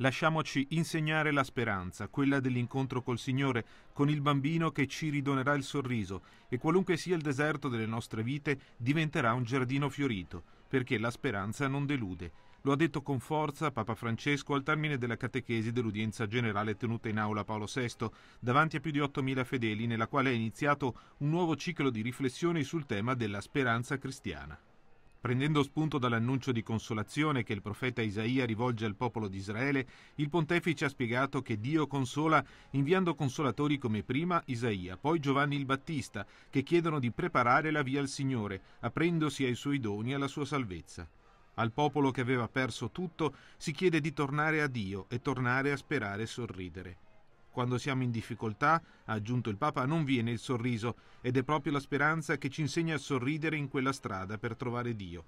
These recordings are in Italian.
Lasciamoci insegnare la speranza, quella dell'incontro col Signore, con il bambino che ci ridonerà il sorriso e qualunque sia il deserto delle nostre vite diventerà un giardino fiorito, perché la speranza non delude. Lo ha detto con forza Papa Francesco al termine della catechesi dell'udienza generale tenuta in aula Paolo VI, davanti a più di 8.000 fedeli, nella quale è iniziato un nuovo ciclo di riflessioni sul tema della speranza cristiana. Prendendo spunto dall'annuncio di consolazione che il profeta Isaia rivolge al popolo di Israele, il pontefice ha spiegato che Dio consola inviando consolatori come prima Isaia, poi Giovanni il Battista, che chiedono di preparare la via al Signore, aprendosi ai suoi doni e alla sua salvezza. Al popolo che aveva perso tutto si chiede di tornare a Dio e tornare a sperare e sorridere. Quando siamo in difficoltà, ha aggiunto il Papa, non viene il sorriso ed è proprio la speranza che ci insegna a sorridere in quella strada per trovare Dio.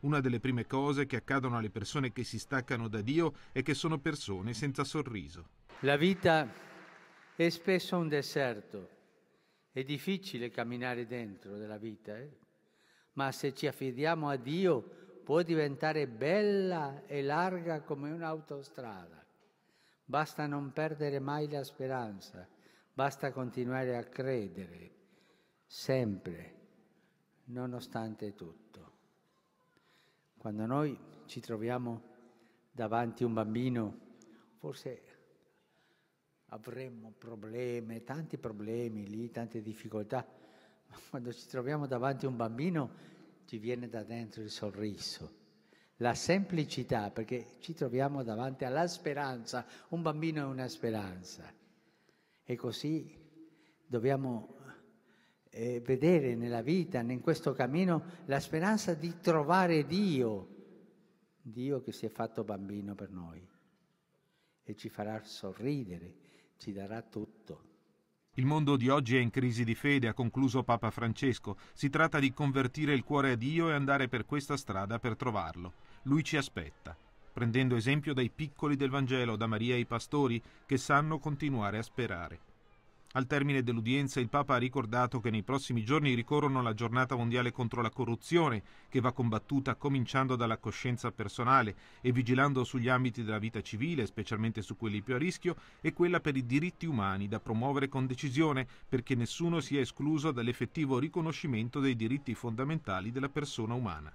Una delle prime cose che accadono alle persone che si staccano da Dio è che sono persone senza sorriso. La vita è spesso un deserto. È difficile camminare dentro della vita, eh? ma se ci affidiamo a Dio può diventare bella e larga come un'autostrada. Basta non perdere mai la speranza, basta continuare a credere, sempre, nonostante tutto. Quando noi ci troviamo davanti a un bambino, forse avremmo problemi, tanti problemi lì, tante difficoltà, ma quando ci troviamo davanti a un bambino ci viene da dentro il sorriso la semplicità, perché ci troviamo davanti alla speranza, un bambino è una speranza. E così dobbiamo eh, vedere nella vita, in questo cammino, la speranza di trovare Dio, Dio che si è fatto bambino per noi e ci farà sorridere, ci darà tutto. Il mondo di oggi è in crisi di fede, ha concluso Papa Francesco. Si tratta di convertire il cuore a Dio e andare per questa strada per trovarlo. Lui ci aspetta, prendendo esempio dai piccoli del Vangelo, da Maria e i pastori, che sanno continuare a sperare. Al termine dell'udienza il Papa ha ricordato che nei prossimi giorni ricorrono la giornata mondiale contro la corruzione, che va combattuta cominciando dalla coscienza personale e vigilando sugli ambiti della vita civile, specialmente su quelli più a rischio, e quella per i diritti umani, da promuovere con decisione perché nessuno sia escluso dall'effettivo riconoscimento dei diritti fondamentali della persona umana.